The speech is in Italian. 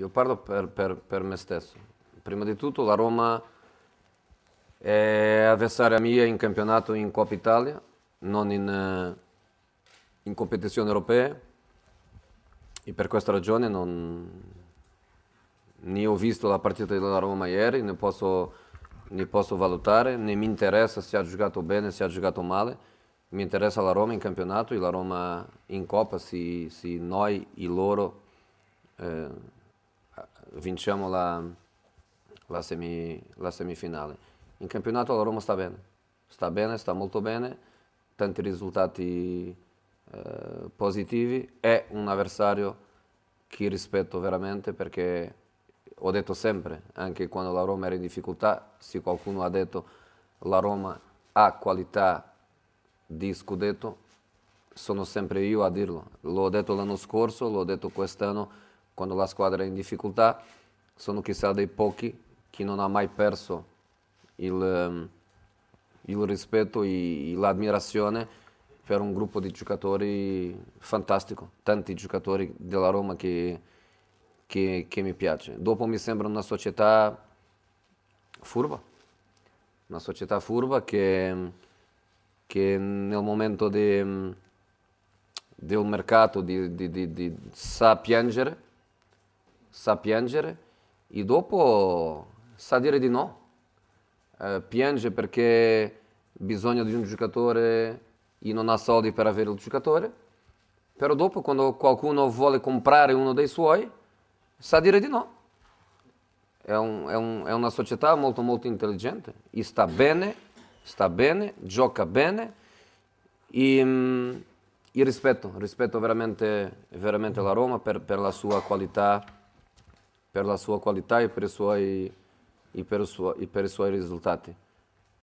io parlo per, per, per me stesso. Prima di tutto la Roma è avversaria mia in campionato in Coppa Italia, non in, eh, in competizioni europee e per questa ragione non, né ho visto la partita della Roma ieri, ne posso, ne posso valutare, né mi interessa se ha giocato bene, se ha giocato male mi interessa la Roma in campionato e la Roma in Coppa, se, se noi e loro eh, vinciamo la, la, semi, la semifinale. In campionato la Roma sta bene, sta bene, sta molto bene, tanti risultati eh, positivi, è un avversario che rispetto veramente perché ho detto sempre, anche quando la Roma era in difficoltà, se qualcuno ha detto la Roma ha qualità di scudetto, sono sempre io a dirlo. L'ho detto l'anno scorso, l'ho detto quest'anno, quando la squadra è in difficoltà, sono chissà dei pochi che non ha mai perso il, ehm, il rispetto e l'ammirazione per un gruppo di giocatori fantastico, tanti giocatori della Roma che, che, che mi piace. Dopo mi sembra una società furba, una società furba che, che nel momento di del mercato di, di, di, sa piangere sa piangere e dopo sa dire di no. Eh, piange perché bisogna di un giocatore e non ha soldi per avere il giocatore, però dopo quando qualcuno vuole comprare uno dei suoi, sa dire di no. È, un, è, un, è una società molto molto intelligente e sta bene, sta bene, gioca bene e, mm, e rispetto, rispetto veramente, veramente la Roma per, per la sua qualità per la sua qualità e per i suoi, e per, sua, e per i suoi risultati.